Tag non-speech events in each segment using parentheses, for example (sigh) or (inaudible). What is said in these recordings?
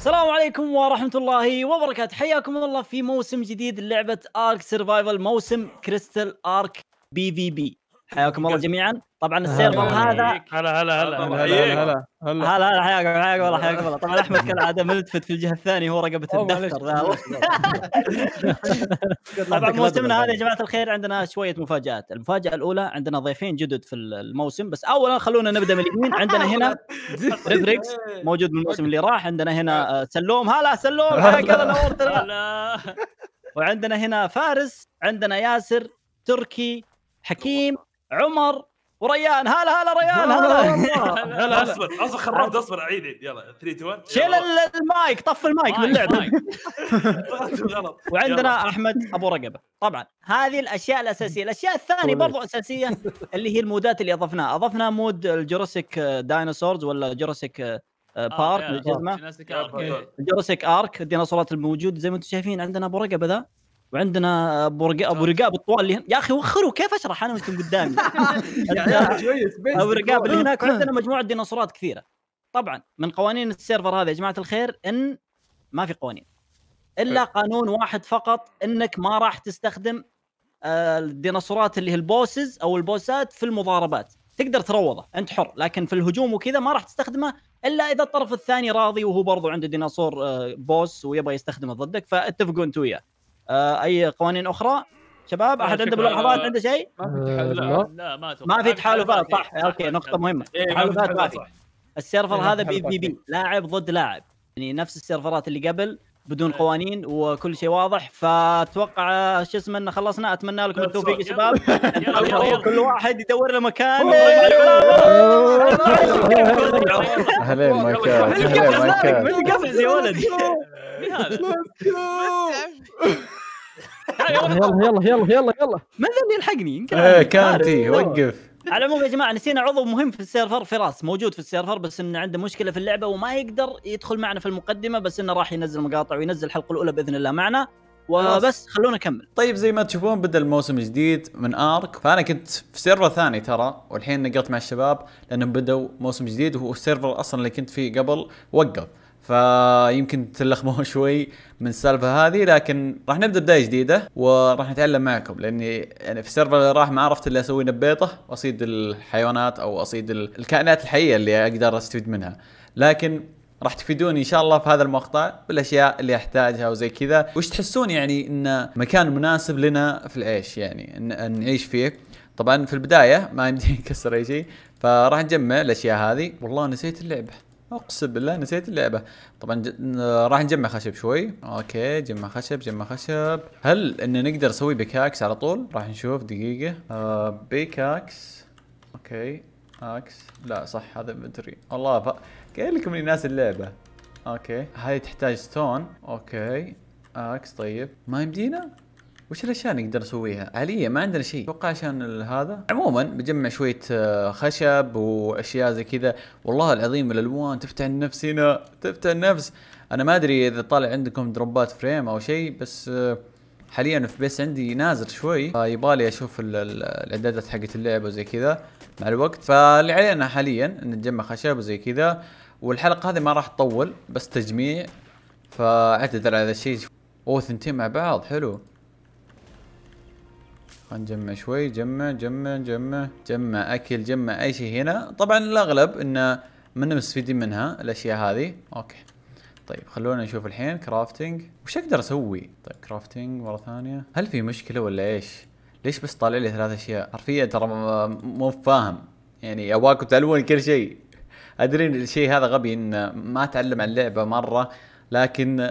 السلام عليكم ورحمة الله وبركاته حياكم الله في موسم جديد لعبة ارك سيرفايفل موسم كريستال ارك بي في بي حياكم الله جميعا طبعا السيرفر هذا هلا هلا هلا هلا هلا هلا حياكم حياكم الله حياكم الله طبعا احمد كالعاده ملتفت في الجهه الثانيه هو رقبه الدفتر (laughs) طبعا موسمنا هذا يا جماعه الخير عندنا شويه مفاجات المفاجاه الاولى عندنا ضيفين جدد في الموسم بس اولا خلونا نبدا من اليمين عندنا هنا (laughs) ريدريكس موجود من الموسم اللي راح عندنا هنا آه، سلوم هلا سلوم حياك الله نورتنا وعندنا هنا فارس عندنا ياسر تركي حكيم عمر وريان هلا هلا ريان هلا هلا هلا اصبر اصبر خربت اصبر عيد عيد يلا 3 2 1 شيل المايك طف المايك من اللعبه (laughs) وعندنا احمد ابو رقبه طبعا هذه الاشياء الاساسيه الاشياء الثانيه طيب. برضو اساسيه اللي هي المودات اللي اضفناها اضفنا مود الجوراسيك داينوسورز ولا جوراسيك آه، آه، بارك جوراسيك ارك الديناصورات الموجود زي ما انتم شايفين عندنا ابو رقبه ذا وعندنا ابو رقاب ابو رقاب الطوال اللي هن... يا اخي وخروا كيف اشرح انا وانتم قدامي (laughs) يعني ابو رقاب اللي هناك عندنا مجموعه ديناصورات كثيره طبعا من قوانين السيرفر هذا يا جماعه الخير ان ما في قوانين الا قانون واحد فقط انك ما راح تستخدم آه، الديناصورات اللي هي البوسز او البوسات في المضاربات تقدر تروضه انت حر لكن في الهجوم وكذا ما راح تستخدمه الا اذا الطرف الثاني راضي وهو برضو عنده ديناصور آه، بوس ويبغى يستخدمه ضدك فاتفقوا انت وياه آه، اي قوانين اخرى شباب احد عنده ملاحظات عنده شيء؟ آه، لا ما في تحالفات صح اوكي نقطه مهمه تحالفات ما في السيرفر هذا بي بي بي لاعب ضد لاعب يعني نفس السيرفرات اللي قبل بدون إيه. قوانين وكل شيء واضح فاتوقع شو اسمه انه خلصنا اتمنى لكم التوفيق يا شباب كل واحد يدور له مكان اهلين مايكات اهلين مايكات يا ولد (laughs) (laughs) (laughs) يلا يلا يلا يلا يلا من ذا اللي يلحقني يمكن ايه كانتي وقف على العموم يا جماعه نسينا عضو مهم في السيرفر فراس موجود في السيرفر بس انه عنده مشكله في اللعبه وما يقدر يدخل معنا في المقدمه بس انه راح ينزل مقاطع وينزل الحلقه الاولى باذن الله معنا وبس خلونا نكمل طيب زي ما تشوفون بدا الموسم الجديد من ارك فانا كنت في سيرفر ثاني ترى والحين نقلت مع الشباب لانهم بدوا موسم جديد وهو السيرفر اصلا اللي كنت فيه قبل وقف فيمكن تلخبوها (laughs) شوي من السالفه هذه لكن راح نبدا بدايه جديده وراح نتعلم معكم لاني يعني في السيرفر اللي راح ما عرفت الا اسوي نبيطه واصيد الحيوانات او اصيد الكائنات الحيه اللي اقدر استفيد منها لكن راح تفيدوني ان شاء الله في هذا المقطع بالاشياء اللي احتاجها وزي كذا وش تحسون يعني ان مكان مناسب لنا في العيش يعني إن نعيش فيه طبعا في البدايه ما يمديني نكسر (laughs) اي شيء فراح نجمع الاشياء هذه والله نسيت اللعبه اقسم بالله نسيت اللعبه طبعا ج... راح نجمع خشب شوي اوكي جمع خشب جمع خشب هل ان نقدر نسوي بيكاكس على طول راح نشوف دقيقه آه بيكاكس اوكي اكس لا صح هذا بدري والله ف... قايل لكم اني ناس اللعبه اوكي هاي تحتاج ستون اوكي اكس طيب ما يمدينا وش الاشياء نقدر نسويها؟ آلية ما عندنا شيء، اتوقع عشان هذا عموما بجمع شوية آه، خشب واشياء زي كذا، والله العظيم الالوان تفتح النفس هنا، تفتح النفس، انا ما ادري اذا طالع عندكم دروبات فريم او شيء بس آه، حاليا في بيس عندي نازل شوي فيبالي اشوف الاعدادات حقت اللعبه وزي كذا مع الوقت فاللي علينا حاليا ان نجمع خشب وزي كذا والحلقه هذه ما راح تطول بس تجميع فاعتذر على هذا الشيء اوه ثنتين مع بعض حلو نجمع شوي جمع جمع جمع جمع اكل جمع اي شيء هنا طبعا الاغلب انه من مستفيدين منها الاشياء هذه اوكي طيب خلونا نشوف الحين كرافتنج وش اقدر اسوي طيب كرافتنج مره ثانيه هل في مشكله ولا ايش ليش بس طالع لي ثلاث اشياء حرفيا ترى مو فاهم يعني اواكم تعلمون كل شيء ادري ان الشيء هذا غبي ان ما اتعلم عن اللعبه مره لكن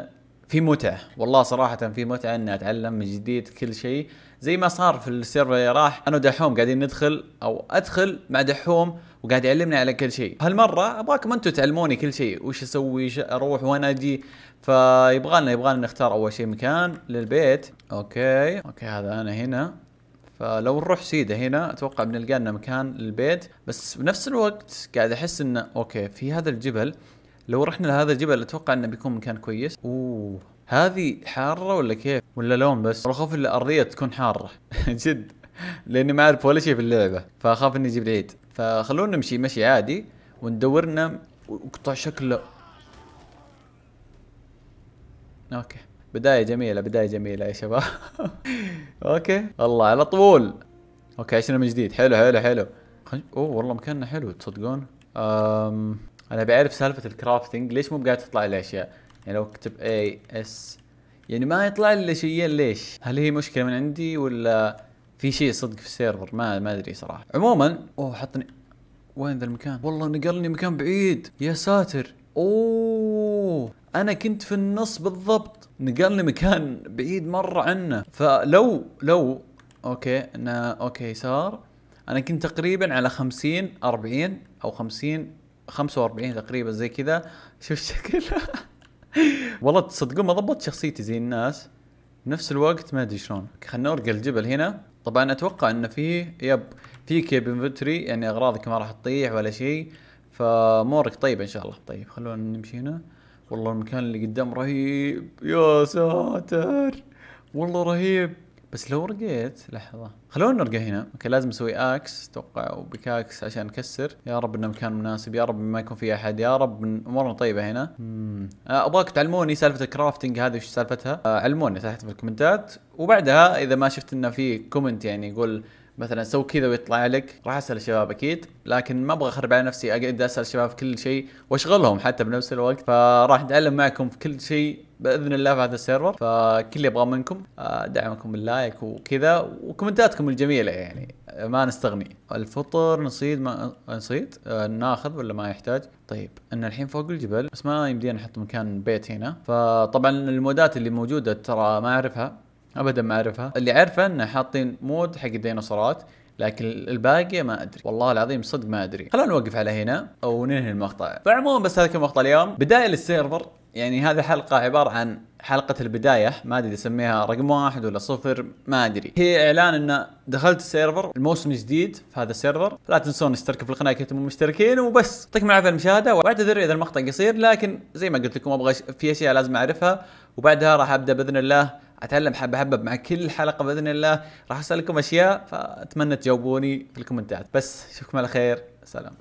في متعه والله صراحه في متعه اني اتعلم من جديد كل شيء زي ما صار في السيرفر اللي راح انا ودحوم قاعدين ندخل او ادخل مع دحوم وقاعد يعلمني على كل شيء هالمره ابغاكم انتم تعلموني كل شيء وش اسوي اروح وين اجي فيبغى لنا يبغى لنا نختار اول شيء مكان للبيت اوكي اوكي هذا انا هنا فلو نروح سيده هنا اتوقع بنلقى لنا مكان للبيت بس بنفس الوقت قاعد احس انه اوكي في هذا الجبل لو رحنا لهذا الجبل اتوقع انه بيكون مكان كويس اوه هذه حاره ولا كيف ولا لون بس اخاف الارضيه تكون حاره (laughs) جد لاني ما اعرف ولا شيء في اللعبه فاخاف اني اجيب العيد فخلونا نمشي مشي عادي وندورنا وقطع شكله اوكي بدايه جميله بدايه جميله يا شباب (laughs) اوكي والله على طول اوكي عشنا من جديد حلو حلو حلو اوه والله مكاننا حلو تصدقون انا بعرف سالفه الكرافتنج ليش مو قاعد تطلع لي اشياء يعني لو اكتب اي اس يعني ما يطلع لي شيئين ليش هل هي مشكله من عندي ولا في شيء صدق في السيرفر ما ما ادري صراحه عموما اوه حطني وين ذا المكان والله نقلني مكان بعيد يا ساتر اوه انا كنت في النص بالضبط نقلني مكان بعيد مره عنه فلو لو اوكي انا اوكي صار انا كنت تقريبا على 50 40 او 50 45 تقريبا زي كذا شوف شكلها (laughs) والله تصدقون ما ضبطت شخصيتي زي الناس نفس الوقت ما ادري شلون خلنا نرقى الجبل هنا طبعا اتوقع انه في يب في كيب انفنتوري يعني اغراضك ما راح تطيح ولا شيء فمورك طيب ان شاء الله طيب خلونا نمشي هنا والله المكان اللي قدام رهيب يا ساتر والله رهيب بس لو رقيت لحظة خلونا نرقى هنا اوكي لازم اسوي اكس اتوقع وبكاكس عشان نكسر يا رب انه مكان مناسب يا رب ما يكون في احد يا رب امورنا طيبة هنا امم ابغاك تعلموني سالفة الكرافتنج هذه وش سالفتها آه علموني تحت في الكومنتات وبعدها اذا ما شفت انه في كومنت يعني يقول مثلا سو كذا ويطلع لك راح اسال الشباب اكيد لكن ما ابغى اخرب على نفسي اقعد اسال الشباب في كل شيء واشغلهم حتى بنفس الوقت فراح اتعلم معكم في كل شيء باذن الله في هذا السيرفر فكل اللي ابغاه منكم آه، دعمكم باللايك وكذا وكومنتاتكم الجميله يعني ما نستغني الفطر نصيد ما نصيد آه، ناخذ ولا ما يحتاج طيب انا الحين فوق الجبل بس ما يمدينا نحط مكان بيت هنا فطبعا المودات اللي موجوده ترى ما اعرفها ابدا ما اعرفها اللي اعرفه انه حاطين مود حق الديناصورات لكن الباقي ما ادري والله العظيم صدق ما ادري خلونا نوقف على هنا وننهي المقطع فعموما بس هذا كان مقطع اليوم بدايه للسيرفر يعني هذه الحلقة عبارة عن حلقة البداية ما ادري اسميها رقم واحد ولا صفر ما ادري هي اعلان ان دخلت السيرفر الموسم الجديد في هذا السيرفر لا تنسون تشتركوا في القناة كنتم مشتركين وبس يعطيكم العافية المشاهدة واعتذر اذا المقطع قصير لكن زي ما قلت لكم ابغى في اشياء لازم اعرفها وبعدها راح ابدا باذن الله اتعلم حبه حبه مع كل حلقه باذن الله راح اسالكم اشياء فاتمنى تجاوبوني في الكومنتات بس اشوفكم على خير سلام